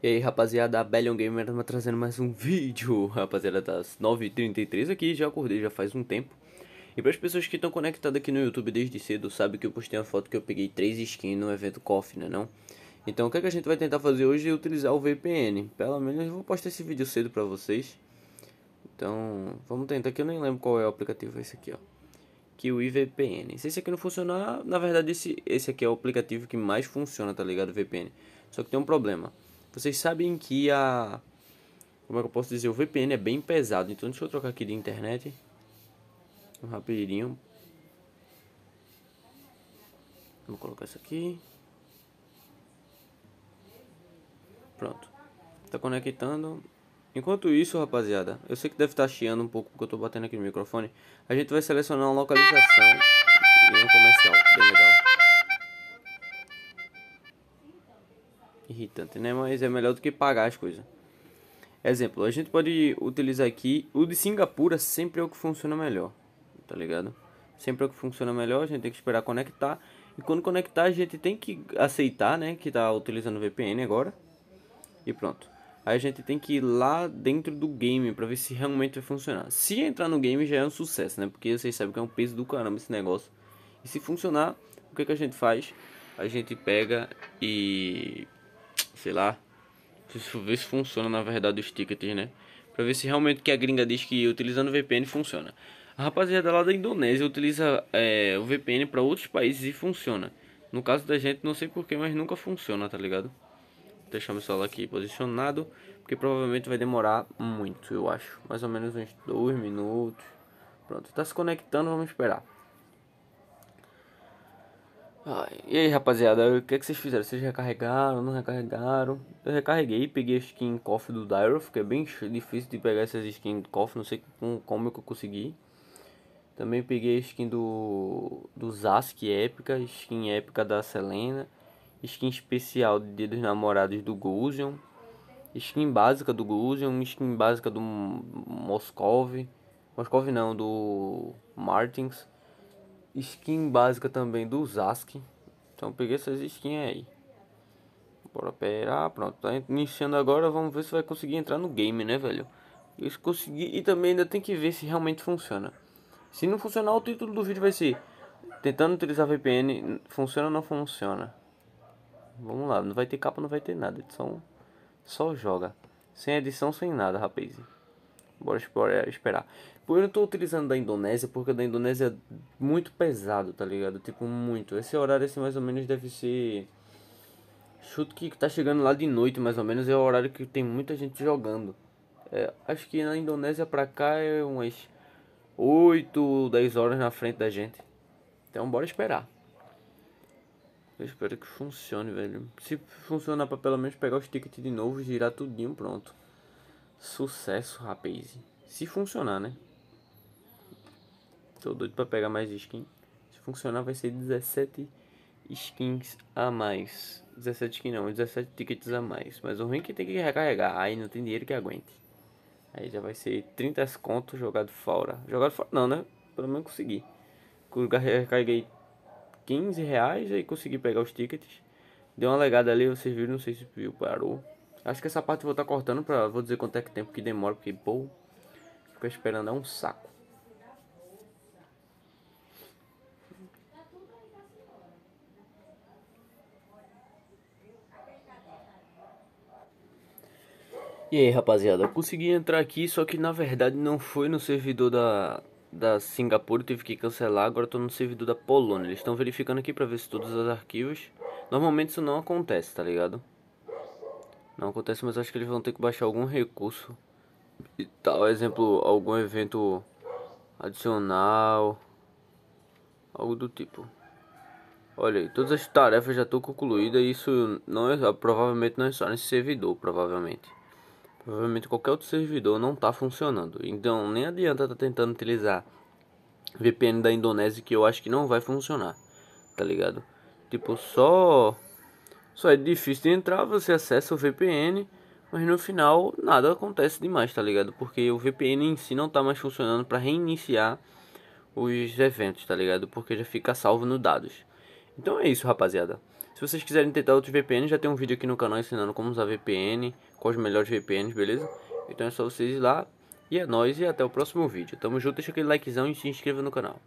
E aí rapaziada, a Bellion Gamer tá trazendo mais um vídeo, rapaziada, das 9h33 aqui, já acordei já faz um tempo E para as pessoas que estão conectadas aqui no YouTube desde cedo, sabe que eu postei uma foto que eu peguei três skins no evento Coffee, né não? Então o que, é que a gente vai tentar fazer hoje é utilizar o VPN, pelo menos eu vou postar esse vídeo cedo para vocês Então, vamos tentar, que eu nem lembro qual é o aplicativo esse aqui, ó que o VPN. Se esse aqui não funcionar, na verdade esse, esse aqui é o aplicativo que mais funciona, tá ligado? VPN. Só que tem um problema. Vocês sabem que a. Como é que eu posso dizer? O VPN é bem pesado. Então deixa eu trocar aqui de internet. Rapidinho. Vou colocar isso aqui. Pronto. Tá conectando. Enquanto isso, rapaziada, eu sei que deve estar tá chiando um pouco porque eu tô batendo aqui no microfone. A gente vai selecionar uma localização e um comercial. Bem legal. irritante, né? Mas é melhor do que pagar as coisas. Exemplo, a gente pode utilizar aqui o de Singapura sempre é o que funciona melhor, tá ligado? Sempre é o que funciona melhor, a gente tem que esperar conectar. E quando conectar, a gente tem que aceitar, né, que tá utilizando VPN agora. E pronto. Aí a gente tem que ir lá dentro do game para ver se realmente vai funcionar. Se entrar no game já é um sucesso, né? Porque vocês sabem que é um peso do caramba esse negócio. E se funcionar, o que, que a gente faz? A gente pega e sei lá. Preciso ver se funciona na verdade os tickets, né? Pra ver se realmente que a gringa diz que utilizando VPN funciona. A rapaziada lá da Indonésia utiliza é, o VPN para outros países e funciona. No caso da gente, não sei porquê, mas nunca funciona, tá ligado? Vou deixar meu celular aqui posicionado, porque provavelmente vai demorar muito, eu acho. Mais ou menos uns dois minutos. Pronto, tá se conectando, vamos esperar. Ai, e aí rapaziada, o que, é que vocês fizeram? Vocês recarregaram, não recarregaram? Eu recarreguei, peguei a skin coffee do Dyroth, que é bem difícil de pegar essas skins de coffee, não sei com, como é que eu consegui. Também peguei a skin do, do Zask épica, skin épica da Selena, skin especial de Dia dos Namorados do Gusion, skin básica do Gusion, skin básica do Moscov, Moscov não, do Martins Skin básica também do Zask. Então peguei essas skins aí. Bora esperar, pronto. Tá iniciando agora, vamos ver se vai conseguir entrar no game, né, velho? Isso consegui e também ainda tem que ver se realmente funciona. Se não funcionar, o título do vídeo vai ser Tentando utilizar VPN, funciona ou não funciona? Vamos lá, não vai ter capa, não vai ter nada, edição só joga. Sem edição, sem nada, rapaz. Bora esperar. Tipo, eu não tô utilizando da Indonésia porque da Indonésia é muito pesado, tá ligado? Tipo, muito. Esse horário, esse assim, mais ou menos deve ser. Chuto que tá chegando lá de noite, mais ou menos. É o horário que tem muita gente jogando. É, acho que na Indonésia pra cá é umas 8, 10 horas na frente da gente. Então, bora esperar. Eu espero que funcione, velho. Se funcionar pra pelo menos pegar os tickets de novo, girar tudinho, pronto. Sucesso, rapaz. Se funcionar, né? Tô doido pra pegar mais skin. Se funcionar, vai ser 17 skins a mais. 17 skins não, 17 tickets a mais. Mas o ruim é que tem que recarregar. Aí não tem dinheiro que aguente. Aí já vai ser 30 contos jogado fora. Jogado fora não, né? Pelo menos consegui. Recarreguei 15 reais e consegui pegar os tickets. Deu uma legada ali, vocês viram, não sei se viu, parou. Acho que essa parte eu vou estar tá cortando pra... Vou dizer quanto é que tempo que demora, porque, pô... Ficar esperando é um saco. E aí, rapaziada, consegui entrar aqui, só que na verdade não foi no servidor da, da Singapura, tive que cancelar, agora estou no servidor da Polônia. Eles estão verificando aqui para ver se todos os arquivos... Normalmente isso não acontece, tá ligado? Não acontece, mas acho que eles vão ter que baixar algum recurso e tal, exemplo, algum evento adicional, algo do tipo. Olha aí, todas as tarefas já estão concluídas, isso não é, provavelmente não é só nesse servidor, provavelmente provavelmente qualquer outro servidor não está funcionando. Então nem adianta estar tá tentando utilizar VPN da Indonésia que eu acho que não vai funcionar, tá ligado? Tipo, só só é difícil de entrar, você acessa o VPN, mas no final nada acontece demais, tá ligado? Porque o VPN em si não tá mais funcionando para reiniciar os eventos, tá ligado? Porque já fica salvo no dados. Então é isso, rapaziada. Se vocês quiserem tentar outros VPN já tem um vídeo aqui no canal ensinando como usar VPN, quais os melhores VPNs, beleza? Então é só vocês ir lá. E é nóis e até o próximo vídeo. Tamo junto, deixa aquele likezão e se inscreva no canal.